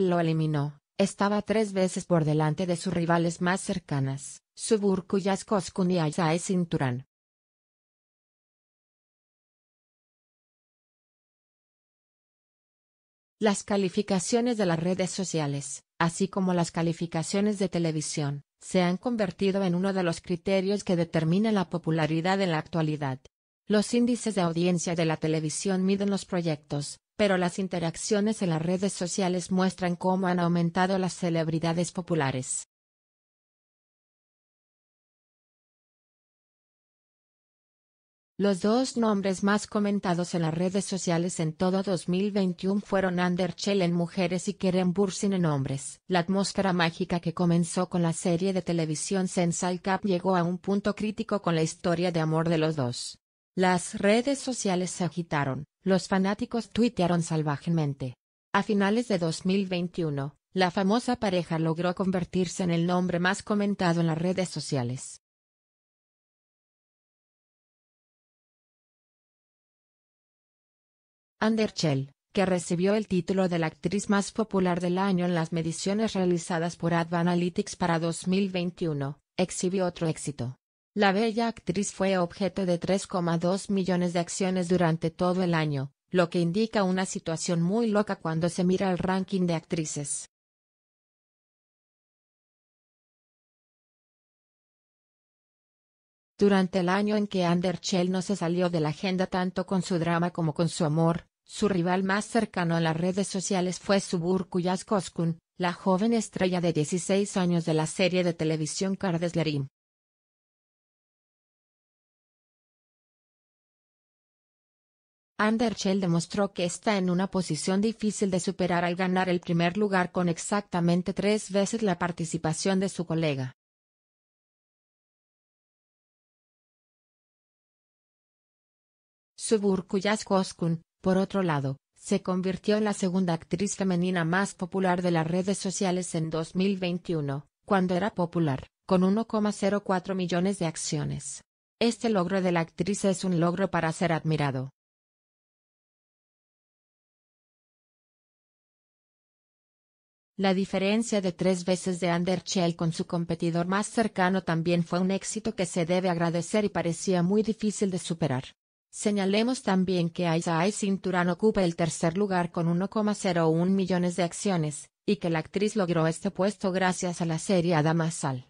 lo eliminó, estaba tres veces por delante de sus rivales más cercanas, Suburku Koskun y Aizae Cinturán. Las calificaciones de las redes sociales, así como las calificaciones de televisión, se han convertido en uno de los criterios que determina la popularidad en la actualidad. Los índices de audiencia de la televisión miden los proyectos, pero las interacciones en las redes sociales muestran cómo han aumentado las celebridades populares. Los dos nombres más comentados en las redes sociales en todo 2021 fueron Chell en mujeres y Keren Bursin en hombres. La atmósfera mágica que comenzó con la serie de televisión Sensal Cap llegó a un punto crítico con la historia de amor de los dos. Las redes sociales se agitaron, los fanáticos tuitearon salvajemente. A finales de 2021, la famosa pareja logró convertirse en el nombre más comentado en las redes sociales. Anderchell, que recibió el título de la actriz más popular del año en las mediciones realizadas por Advanalytics para 2021, exhibió otro éxito. La bella actriz fue objeto de 3,2 millones de acciones durante todo el año, lo que indica una situación muy loca cuando se mira el ranking de actrices. Durante el año en que Ander Chell no se salió de la agenda tanto con su drama como con su amor, su rival más cercano a las redes sociales fue Subur Kuyas Koskun, la joven estrella de 16 años de la serie de televisión Lerim. Anderchel demostró que está en una posición difícil de superar al ganar el primer lugar con exactamente tres veces la participación de su colega. Suburkuyas Goskun, por otro lado, se convirtió en la segunda actriz femenina más popular de las redes sociales en 2021, cuando era popular, con 1,04 millones de acciones. Este logro de la actriz es un logro para ser admirado. La diferencia de tres veces de Underhill con su competidor más cercano también fue un éxito que se debe agradecer y parecía muy difícil de superar. Señalemos también que Aisae Cinturán ocupa el tercer lugar con 1,01 millones de acciones, y que la actriz logró este puesto gracias a la serie Adamasal.